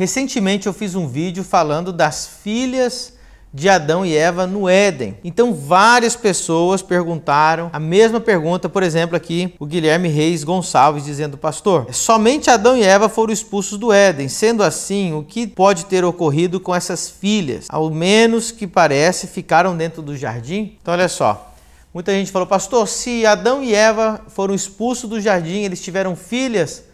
Recentemente eu fiz um vídeo falando das filhas de Adão e Eva no Éden. Então várias pessoas perguntaram a mesma pergunta, por exemplo, aqui o Guilherme Reis Gonçalves dizendo: "Pastor, é somente Adão e Eva foram expulsos do Éden. Sendo assim, o que pode ter ocorrido com essas filhas? Ao menos que parece ficaram dentro do jardim?" Então olha só, Muita gente falou, pastor, se Adão e Eva foram expulsos do jardim, eles tiveram filhas,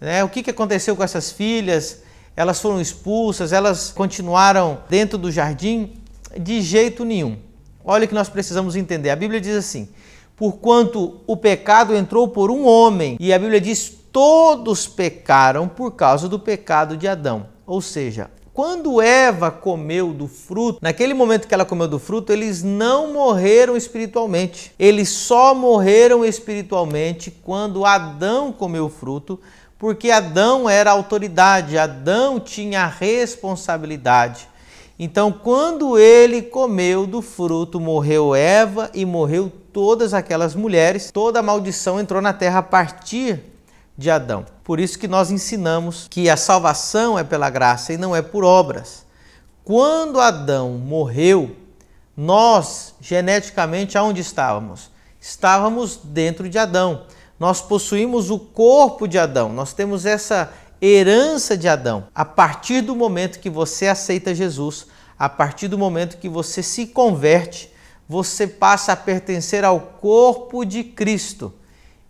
né? o que, que aconteceu com essas filhas? elas foram expulsas, elas continuaram dentro do jardim? De jeito nenhum. Olha o que nós precisamos entender. A Bíblia diz assim: porquanto o pecado entrou por um homem, e a Bíblia diz: todos pecaram por causa do pecado de Adão. Ou seja, quando Eva comeu do fruto, naquele momento que ela comeu do fruto, eles não morreram espiritualmente. Eles só morreram espiritualmente quando Adão comeu o fruto, porque Adão era autoridade, Adão tinha responsabilidade. Então, quando ele comeu do fruto, morreu Eva e morreu todas aquelas mulheres, toda a maldição entrou na terra a partir de Adão. Por isso que nós ensinamos que a salvação é pela graça e não é por obras. Quando Adão morreu, nós geneticamente aonde estávamos? Estávamos dentro de Adão. Nós possuímos o corpo de Adão, nós temos essa herança de Adão. A partir do momento que você aceita Jesus, a partir do momento que você se converte, você passa a pertencer ao corpo de Cristo.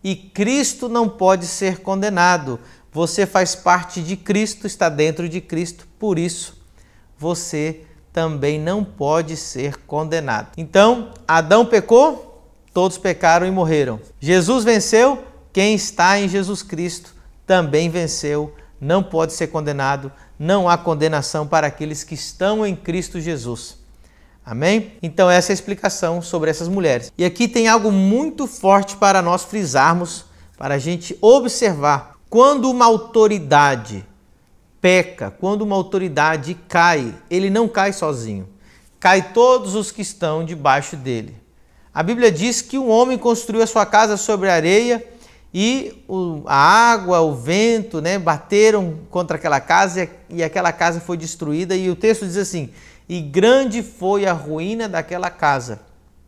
E Cristo não pode ser condenado. Você faz parte de Cristo, está dentro de Cristo, por isso você também não pode ser condenado. Então, Adão pecou? Todos pecaram e morreram. Jesus venceu, quem está em Jesus Cristo também venceu, não pode ser condenado, não há condenação para aqueles que estão em Cristo Jesus. Amém? Então, essa é a explicação sobre essas mulheres. E aqui tem algo muito forte para nós frisarmos, para a gente observar. Quando uma autoridade peca, quando uma autoridade cai, ele não cai sozinho. Cai todos os que estão debaixo dele. A Bíblia diz que um homem construiu a sua casa sobre a areia e o, a água, o vento, né, bateram contra aquela casa e, e aquela casa foi destruída. E o texto diz assim: e grande foi a ruína daquela casa. O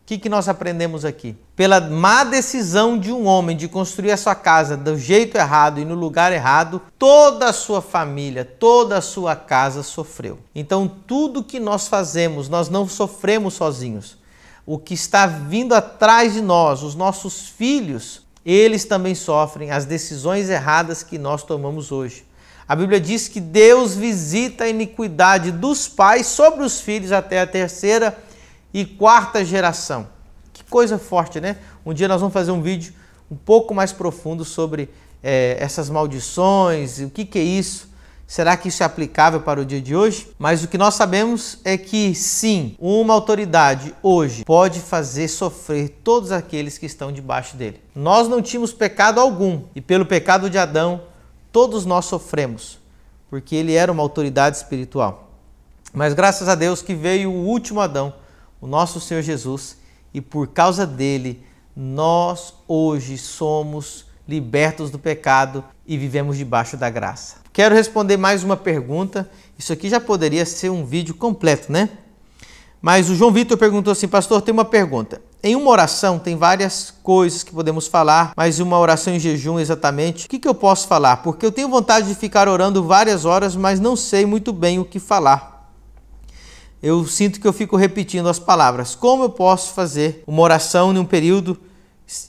que, que nós aprendemos aqui? Pela má decisão de um homem de construir a sua casa do jeito errado e no lugar errado, toda a sua família, toda a sua casa sofreu. Então, tudo que nós fazemos, nós não sofremos sozinhos o que está vindo atrás de nós, os nossos filhos, eles também sofrem as decisões erradas que nós tomamos hoje. A Bíblia diz que Deus visita a iniquidade dos pais sobre os filhos até a terceira e quarta geração. Que coisa forte, né? Um dia nós vamos fazer um vídeo um pouco mais profundo sobre é, essas maldições, o que, que é isso Será que isso é aplicável para o dia de hoje? Mas o que nós sabemos é que sim, uma autoridade hoje pode fazer sofrer todos aqueles que estão debaixo dele. Nós não tínhamos pecado algum e pelo pecado de Adão todos nós sofremos, porque ele era uma autoridade espiritual. Mas graças a Deus que veio o último Adão, o nosso Senhor Jesus, e por causa dele nós hoje somos libertos do pecado e vivemos debaixo da graça. Quero responder mais uma pergunta. Isso aqui já poderia ser um vídeo completo, né? Mas o João Vitor perguntou assim: Pastor, tem uma pergunta. Em uma oração tem várias coisas que podemos falar, mas uma oração em jejum exatamente, o que, que eu posso falar? Porque eu tenho vontade de ficar orando várias horas, mas não sei muito bem o que falar. Eu sinto que eu fico repetindo as palavras. Como eu posso fazer uma oração em um período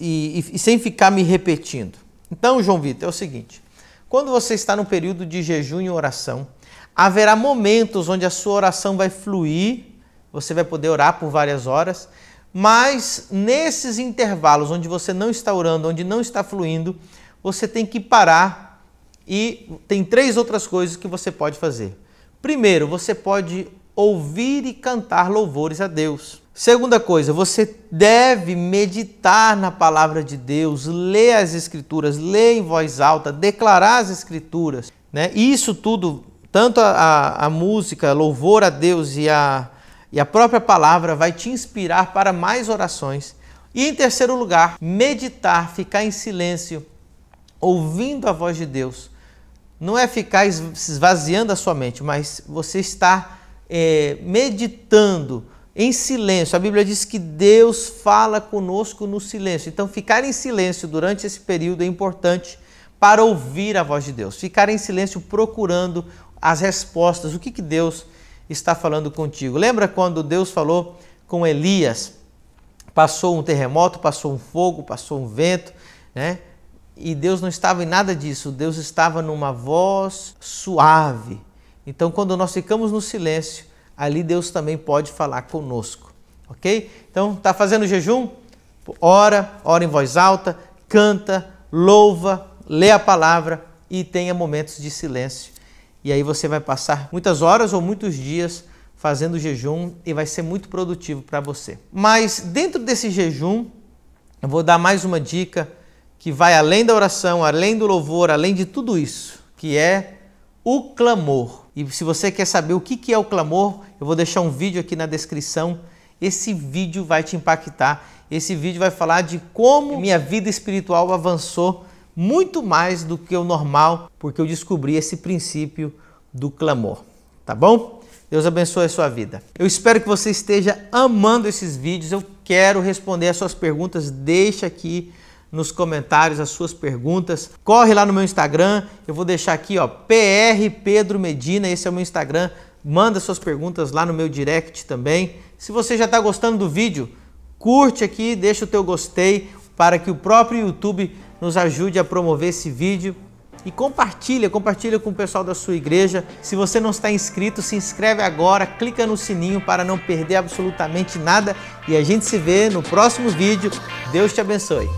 e, e, e sem ficar me repetindo. Então, João Vitor, é o seguinte: quando você está no período de jejum e oração, haverá momentos onde a sua oração vai fluir, você vai poder orar por várias horas, mas nesses intervalos onde você não está orando, onde não está fluindo, você tem que parar e tem três outras coisas que você pode fazer. Primeiro, você pode ouvir e cantar louvores a Deus. Segunda coisa, você deve meditar na palavra de Deus, ler as escrituras, ler em voz alta, declarar as escrituras. Né? Isso tudo, tanto a, a, a música, louvor a Deus e a, e a própria palavra vai te inspirar para mais orações. E em terceiro lugar, meditar, ficar em silêncio, ouvindo a voz de Deus. Não é ficar esvaziando a sua mente, mas você está é, meditando em silêncio. A Bíblia diz que Deus fala conosco no silêncio. Então, ficar em silêncio durante esse período é importante para ouvir a voz de Deus. Ficar em silêncio procurando as respostas, o que, que Deus está falando contigo. Lembra quando Deus falou com Elias? Passou um terremoto, passou um fogo, passou um vento, né? E Deus não estava em nada disso. Deus estava numa voz suave, então, quando nós ficamos no silêncio, ali Deus também pode falar conosco, ok? Então, está fazendo jejum? Ora, ora em voz alta, canta, louva, lê a palavra e tenha momentos de silêncio. E aí você vai passar muitas horas ou muitos dias fazendo jejum e vai ser muito produtivo para você. Mas dentro desse jejum, eu vou dar mais uma dica que vai além da oração, além do louvor, além de tudo isso, que é o clamor. E se você quer saber o que é o clamor, eu vou deixar um vídeo aqui na descrição. Esse vídeo vai te impactar. Esse vídeo vai falar de como minha vida espiritual avançou muito mais do que o normal, porque eu descobri esse princípio do clamor. Tá bom? Deus abençoe a sua vida. Eu espero que você esteja amando esses vídeos. Eu quero responder as suas perguntas. Deixa aqui nos comentários as suas perguntas. Corre lá no meu Instagram, eu vou deixar aqui, ó, PR Pedro Medina, esse é o meu Instagram. Manda suas perguntas lá no meu direct também. Se você já está gostando do vídeo, curte aqui, deixa o teu gostei para que o próprio YouTube nos ajude a promover esse vídeo. E compartilha, compartilha com o pessoal da sua igreja. Se você não está inscrito, se inscreve agora, clica no sininho para não perder absolutamente nada. E a gente se vê no próximo vídeo. Deus te abençoe.